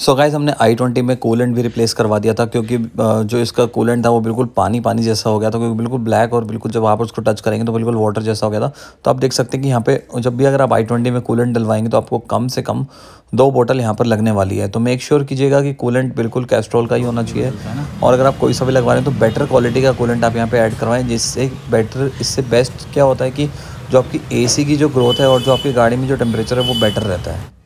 सो so guys हमने आई twenty में कोलेंट भी रिप्लेस करवा दिया था क्योंकि जो इसका कोलेंट था वो बिल्कुल पानी पानी जैसा हो गया था क्योंकि बिल्कुल ब्लैक और बिल्कुल जब आप उसको टच करेंगे तो बिल्कुल वाटर जैसा हो गया था तो आप देख सकते हैं कि यहाँ पे जब भी अगर आप आई ट्वेंटी में कोलेंट डलवाएंगे तो आपको कम से कम दो बोटल यहाँ पर लगने वाली है तो मेक श्योर कीजिएगा कि कोलेंट बिल्कुल कैस्ट्रोल का ही होना चाहिए और अगर आप कोई सा भी लगवा रहे हैं तो बेटर क्वालिटी का कोलेंट आप यहाँ पर ऐड करवाएं जिससे बेटर इससे बेस्ट क्या होता है कि जो आपकी ए की जो ग्रोथ है और जो आपकी गाड़ी में जो टेम्परेचर है वो बेटर रहता है